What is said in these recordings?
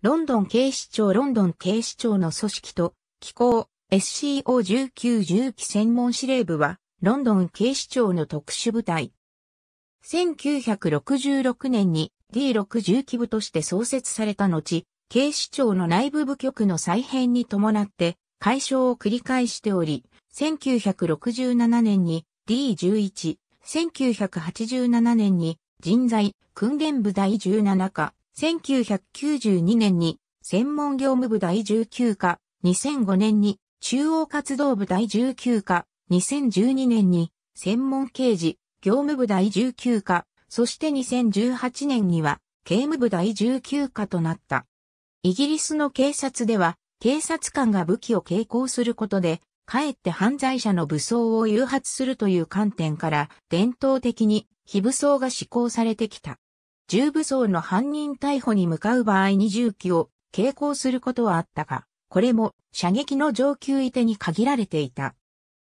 ロンドン警視庁ロンドン警視庁の組織と、機構 SCO19 重機専門司令部は、ロンドン警視庁の特殊部隊。1966年に D6 0機部として創設された後、警視庁の内部部局の再編に伴って、解消を繰り返しており、1967年に D11、1987年に人材訓練部第17課、1992年に専門業務部第19課、2005年に中央活動部第19課、2012年に専門刑事、業務部第19課、そして2018年には刑務部第19課となった。イギリスの警察では、警察官が武器を携行することで、かえって犯罪者の武装を誘発するという観点から、伝統的に非武装が施行されてきた。重武装の犯人逮捕に向かう場合に銃器を携行することはあったが、これも射撃の上級位手に限られていた。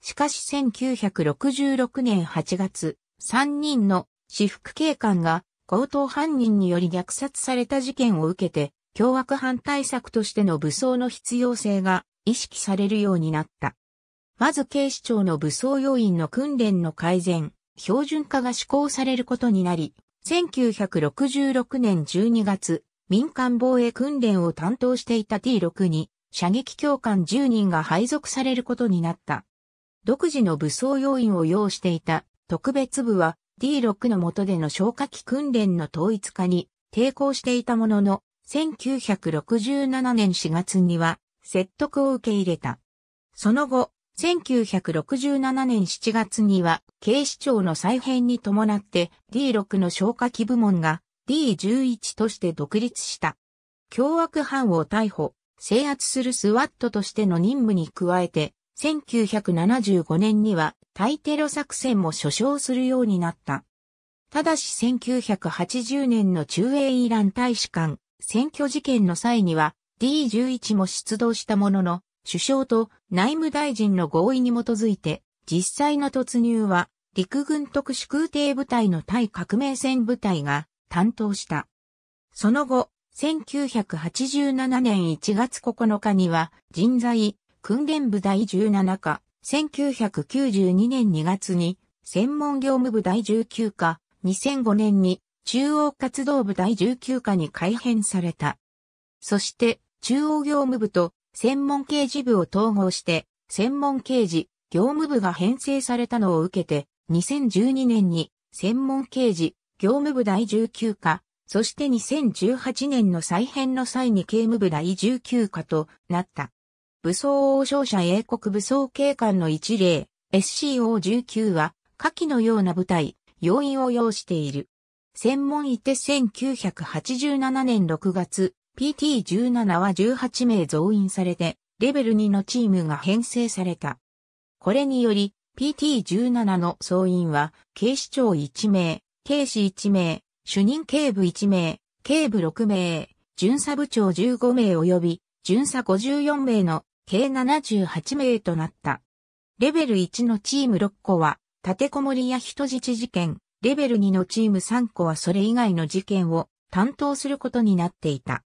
しかし1966年8月、3人の私服警官が強盗犯人により虐殺された事件を受けて、凶悪犯対策としての武装の必要性が意識されるようになった。まず警視庁の武装要員の訓練の改善、標準化が施行されることになり、1966年12月、民間防衛訓練を担当していた T6 に、射撃教官10人が配属されることになった。独自の武装要員を要していた特別部は D6 の下での消火器訓練の統一化に抵抗していたものの、1967年4月には説得を受け入れた。その後、1967年7月には、警視庁の再編に伴って D6 の消火器部門が D11 として独立した。凶悪犯を逮捕、制圧するスワットとしての任務に加えて、1975年には対テロ作戦も所掌するようになった。ただし1980年の中英イラン大使館、選挙事件の際には D11 も出動したものの、首相と内務大臣の合意に基づいて、実際の突入は、陸軍特殊空挺部隊の対革命戦部隊が担当した。その後、1987年1月9日には、人材、訓練部第17課、1992年2月に、専門業務部第19課、2005年に、中央活動部第19課に改編された。そして、中央業務部と専門刑事部を統合して、専門刑事、業務部が編成されたのを受けて、2012年に専門刑事、業務部第19課、そして2018年の再編の際に刑務部第19課となった。武装王将者英国武装警官の一例、SCO19 は、下記のような部隊、要員を要している。専門いて1987年6月、PT17 は18名増員されて、レベル2のチームが編成された。これにより、PT17 の総員は、警視庁1名、警視1名、主任警部1名、警部6名、巡査部長15名及び、巡査54名の計78名となった。レベル1のチーム6個は、立てこもりや人質事件、レベル2のチーム3個はそれ以外の事件を担当することになっていた。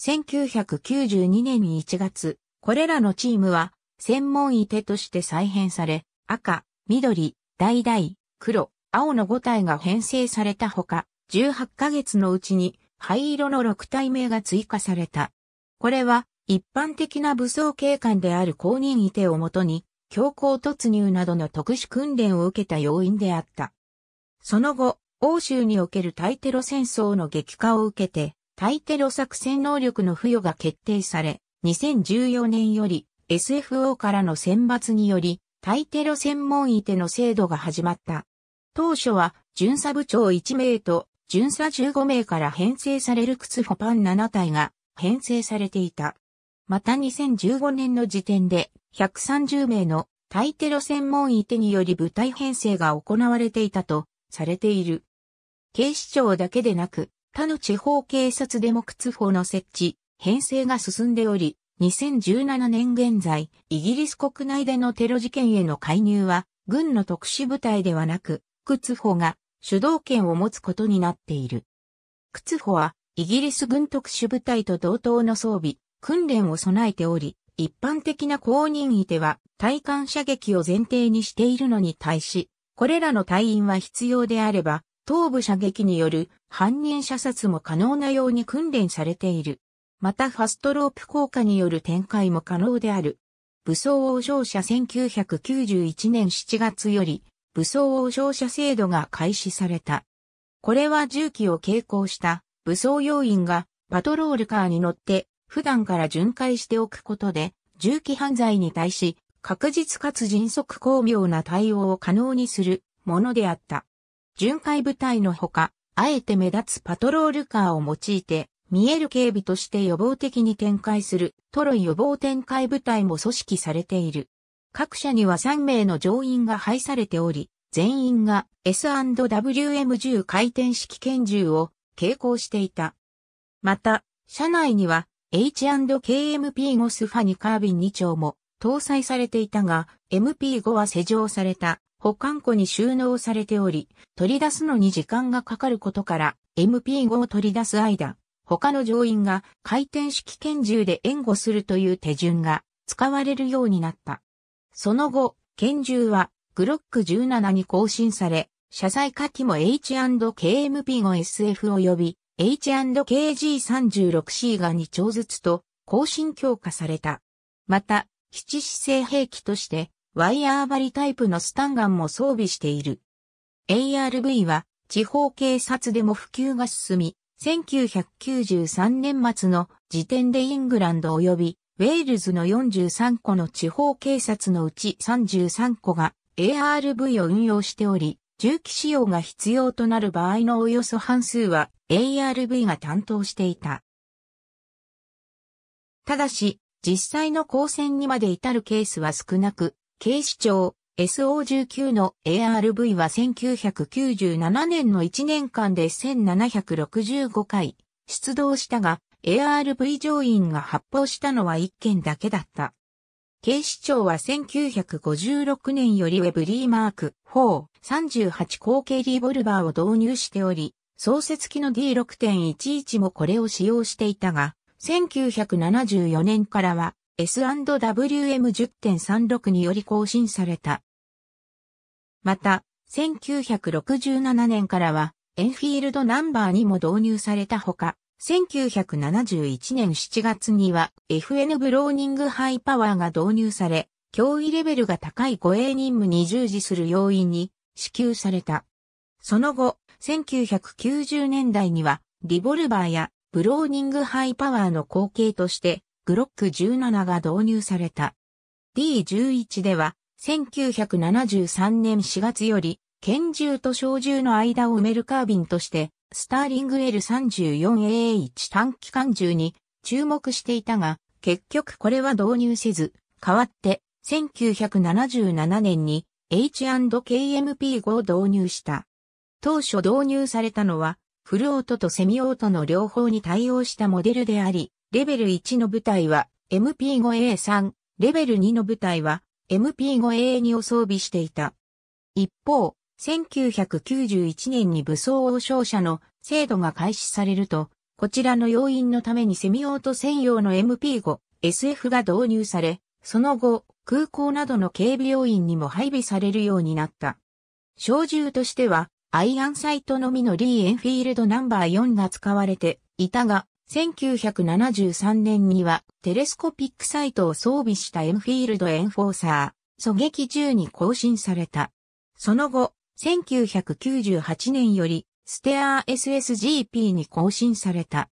1992年1月、これらのチームは、専門医手として再編され、赤、緑、橙、黒、青の5体が編成されたほか、18ヶ月のうちに灰色の6体目が追加された。これは一般的な武装警官である公認医手をもとに、強行突入などの特殊訓練を受けた要因であった。その後、欧州における対テロ戦争の激化を受けて、対テロ作戦能力の付与が決定され、2014年より SFO からの選抜により、対テロ専門医手の制度が始まった。当初は、巡査部長1名と、巡査15名から編成される靴フォパン7体が編成されていた。また2015年の時点で、130名の対テロ専門医手により部隊編成が行われていたとされている。警視庁だけでなく、他の地方警察でも靴法の設置、編成が進んでおり、2017年現在、イギリス国内でのテロ事件への介入は、軍の特殊部隊ではなく、靴法が主導権を持つことになっている。靴法は、イギリス軍特殊部隊と同等の装備、訓練を備えており、一般的な公認意では、対艦射撃を前提にしているのに対し、これらの隊員は必要であれば、頭部射撃による犯人射殺も可能なように訓練されている。またファストロープ効果による展開も可能である。武装王将者1991年7月より武装王将者制度が開始された。これは銃器を携行した武装要員がパトロールカーに乗って普段から巡回しておくことで銃器犯罪に対し確実かつ迅速巧妙な対応を可能にするものであった。巡回部隊のほか、あえて目立つパトロールカーを用いて、見える警備として予防的に展開する、トロイ予防展開部隊も組織されている。各社には3名の乗員が配されており、全員が S&WM10 回転式拳銃を携行していた。また、社内には H&KMP5 スファニカービン2丁も搭載されていたが、MP5 は施錠された保管庫に収納されており、取り出すのに時間がかかることから、MP5 を取り出す間、他の乗員が回転式拳銃で援護するという手順が使われるようになった。その後、拳銃はグロック17に更新され、車載下記も H&KMP5SF 及び H&KG36C が2丁ずつと更新強化された。また、基地姿勢兵器としてワイヤー張りタイプのスタンガンも装備している。ARV は地方警察でも普及が進み、1993年末の時点でイングランド及びウェールズの43個の地方警察のうち33個が ARV を運用しており、銃器使用が必要となる場合のおよそ半数は ARV が担当していた。ただし、実際の交戦にまで至るケースは少なく、警視庁 SO19 の ARV は1997年の1年間で1765回出動したが ARV 乗員が発砲したのは1件だけだった。警視庁は1956年よりウェブリーマーク438口径リボルバーを導入しており、創設機の D6.11 もこれを使用していたが、1974年からは S&WM10.36 により更新された。また、1967年からは、エンフィールドナンバーにも導入されたほか、1971年7月には FN ブローニングハイパワーが導入され、脅威レベルが高い護衛任務に従事する要因に支給された。その後、1990年代には、リボルバーやブローニングハイパワーの後継として、グロック17が導入された。D11 では、1973年4月より、拳銃と小銃の間を埋めるカービンとして、スターリング L34AA1 短期間銃に注目していたが、結局これは導入せず、代わって、1977年に H&KMP5 を導入した。当初導入されたのは、フルオートとセミオートの両方に対応したモデルであり、レベル1の部隊は MP5A3、レベル2の部隊は MP5A2 を装備していた。一方、1991年に武装応召者の制度が開始されると、こちらの要因のためにセミオート専用の MP5、SF が導入され、その後、空港などの警備要員にも配備されるようになった。小銃としては、アイアンサイトのみのリーエンフィールドナンバー4が使われていたが、1973年にはテレスコピックサイトを装備したエンフィールドエンフォーサー、狙撃銃に更新された。その後、1998年よりステアー SSGP に更新された。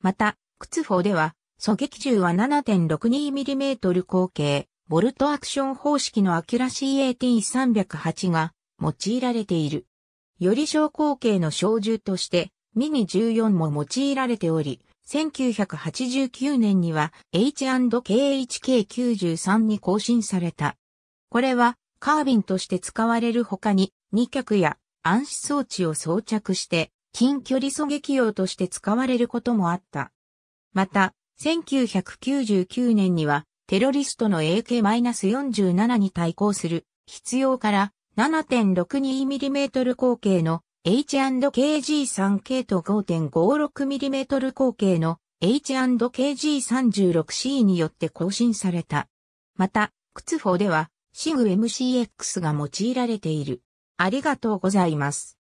また、クツフォでは、狙撃銃は 7.62mm 口径、ボルトアクション方式のアキュラシー AT308 が用いられている。より小口径の小銃として、ミニ14も用いられており、1989年には H&KHK93 に更新された。これはカービンとして使われる他に2脚や暗視装置を装着して近距離狙撃用として使われることもあった。また、1999年にはテロリストの AK-47 に対抗する必要から 7.62mm 口径の H&KG3 k と 5.56mm 口径の H&KG36C によって更新された。また、靴砲では、シグ MCX が用いられている。ありがとうございます。